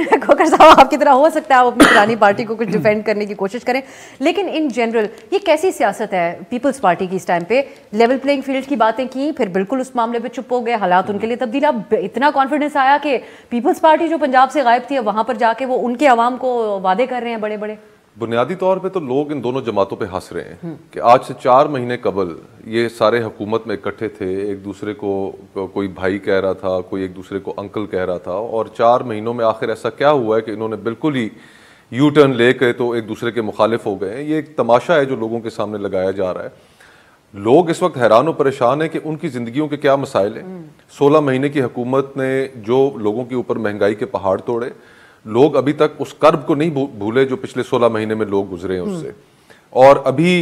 खोकर साहब आपकी तरह हो सकता है आप अपनी पुरानी पार्टी को कुछ डिफेंड करने की कोशिश करें लेकिन इन जनरल ये कैसी सियासत है पीपल्स पार्टी की इस टाइम पे लेवल प्लेइंग फील्ड की बातें की फिर बिल्कुल उस मामले पे चुप हो गए हालात उनके लिए तब्दील अब इतना कॉन्फिडेंस आया कि पीपल्स पार्टी जो पंजाब से गायब थी वहां पर जाके वो उनके आवाम को वादे कर रहे हैं बड़े बड़े बुनियादी तौर पे तो लोग इन दोनों जमातों पे हंस रहे हैं कि आज से चार महीने कबल ये सारे हुकूमत में इकट्ठे थे एक दूसरे को कोई भाई कह रहा था कोई एक दूसरे को अंकल कह रहा था और चार महीनों में आखिर ऐसा क्या हुआ है कि इन्होंने बिल्कुल ही यू टर्न ले के तो एक दूसरे के मुखालिफ हो गए हैं ये एक तमाशा है जो लोगों के सामने लगाया जा रहा है लोग इस वक्त हैरान और परेशान हैं कि उनकी ज़िंदगियों के क्या मसाइल हैं सोलह महीने की हुकूमत ने जो लोगों के ऊपर महंगाई के पहाड़ तोड़े लोग अभी तक उस कर्ब को नहीं भूले जो पिछले सोलह महीने में लोग गुजरे हैं उससे और अभी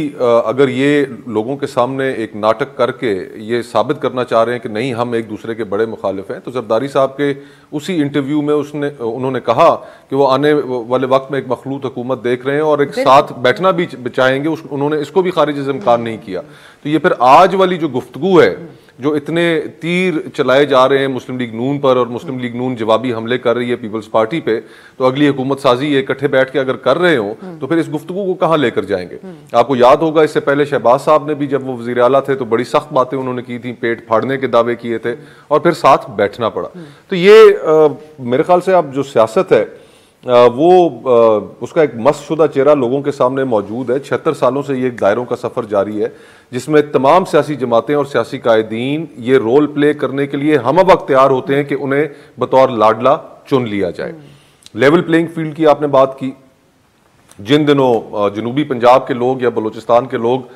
अगर ये लोगों के सामने एक नाटक करके ये साबित करना चाह रहे हैं कि नहीं हम एक दूसरे के बड़े मुखालिफ हैं तो जरदारी साहब के उसी इंटरव्यू में उसने उन्होंने कहा कि वो आने वाले वक्त में एक मखलूत हुकूमत देख रहे हैं और एक साथ बैठना भी चाहेंगे उस, उन्होंने इसको भी खारिज इम्कान नहीं किया तो ये फिर आज वाली जो गुफ्तु है जो इतने तीर चलाए जा रहे हैं मुस्लिम लीग नून पर और मुस्लिम लीग नून जवाबी हमले कर रही है पीपल्स पार्टी पे तो अगली हुकूमत साजी ये इकट्ठे बैठ के अगर कर रहे हो तो फिर इस गुफ्तु को कहाँ लेकर जाएंगे आपको याद होगा इससे पहले शहबाज साहब ने भी जब वो वजी अला थे तो बड़ी सख्त बातें उन्होंने की थी पेट फाड़ने के दावे किए थे और फिर साथ बैठना पड़ा तो ये आ, मेरे ख्याल से आप जो सियासत है वो उसका एक मस्तशुदा चेहरा लोगों के सामने मौजूद है छिहत्तर सालों से ये एक दायरों का सफ़र जारी है जिसमें तमाम सियासी जमातें और सियासी कायदीन ये रोल प्ले करने के लिए हम अब अख्तियार होते हैं कि उन्हें बतौर लाडला चुन लिया जाए लेवल प्लेइंग फील्ड की आपने बात की जिन दिनों जनूबी पंजाब के लोग या बलूचिस्तान के लोग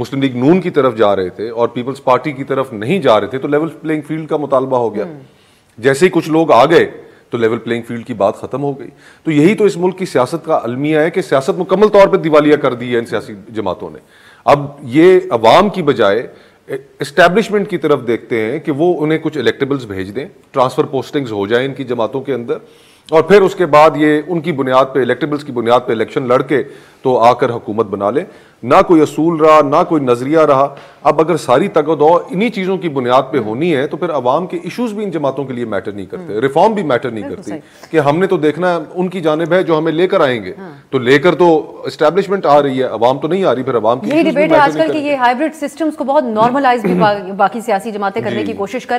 मुस्लिम लीग नून की तरफ जा रहे थे और पीपल्स पार्टी की तरफ नहीं जा रहे थे तो लेवल प्लेइंग फील्ड का मुतालबा हो गया हम्म। जैसे ही कुछ लोग आ गए तो लेवल प्लेइंग फील्ड की बात खत्म हो गई तो यही तो इस मुल्क की सियासत का अलमिया है कि सियासत मुकम्मल तौर पर दिवालिया कर दी है इन सियासी जमातों ने अब ये अवाम की बजाय इस्टेब्लिशमेंट की तरफ देखते हैं कि वो उन्हें कुछ इलेक्टेबल्स भेज दें ट्रांसफ़र पोस्टिंग्स हो जाए इनकी जमातों के अंदर और फिर उसके बाद ये उनकी बुनियाद पे इलेक्टेबल्स की बुनियाद पे इलेक्शन लड़के तो आकर हुकूमत बना ले ना कोई असूल रहा ना कोई नज़रिया रहा अब अगर सारी तगदौ इन्हीं चीज़ों की बुनियाद पे हम्म। होनी है तो फिर आवाम के इश्यूज भी इन जमातों के लिए मैटर नहीं करते रिफॉर्म हम्म। भी मैटर नहीं करती कि हमने तो देखना है उनकी जानब है जो हमें लेकर आएंगे हाँ। तो लेकर तो इस्टेब्लिशमेंट आ रही है आवाम तो नहीं आ रही फिर आवाम की डिबेट आजकल की ये हाइब्रिड को बहुत नॉर्मलाइज भी बाकी सियासी जमातें करने की कोशिश कर रही